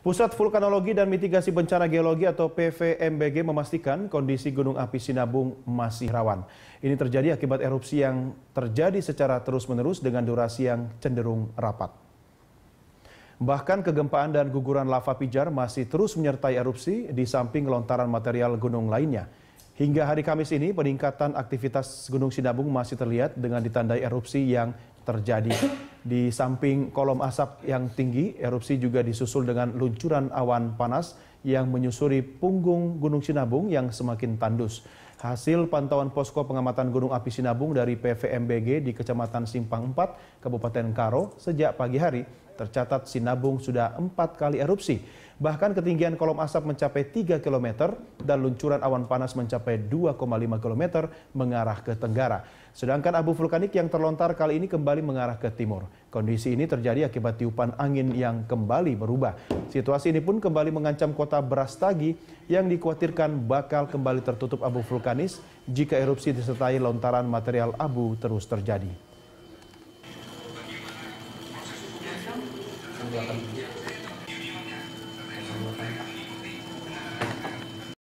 Pusat Vulkanologi dan Mitigasi Bencana Geologi atau PVMBG memastikan kondisi Gunung Api Sinabung masih rawan. Ini terjadi akibat erupsi yang terjadi secara terus-menerus dengan durasi yang cenderung rapat. Bahkan kegempaan dan guguran lava pijar masih terus menyertai erupsi di samping lontaran material gunung lainnya. Hingga hari Kamis ini peningkatan aktivitas Gunung Sinabung masih terlihat dengan ditandai erupsi yang terjadi di samping kolom asap yang tinggi, erupsi juga disusul dengan luncuran awan panas yang menyusuri punggung Gunung Sinabung yang semakin tandus. Hasil pantauan posko pengamatan Gunung Api Sinabung dari PVMBG di Kecamatan Simpang 4, Kabupaten Karo sejak pagi hari tercatat Sinabung sudah empat kali erupsi. Bahkan ketinggian kolom asap mencapai 3 km dan luncuran awan panas mencapai 2,5 km mengarah ke tenggara. Sedangkan abu vulkanik yang terlontar kali ini kembali mengarah ke timur. Kondisi ini terjadi akibat tiupan angin yang kembali berubah. Situasi ini pun kembali mengancam kota Brastagi yang dikhawatirkan bakal kembali tertutup abu vulkanis jika erupsi disertai lontaran material abu terus terjadi. akan akan.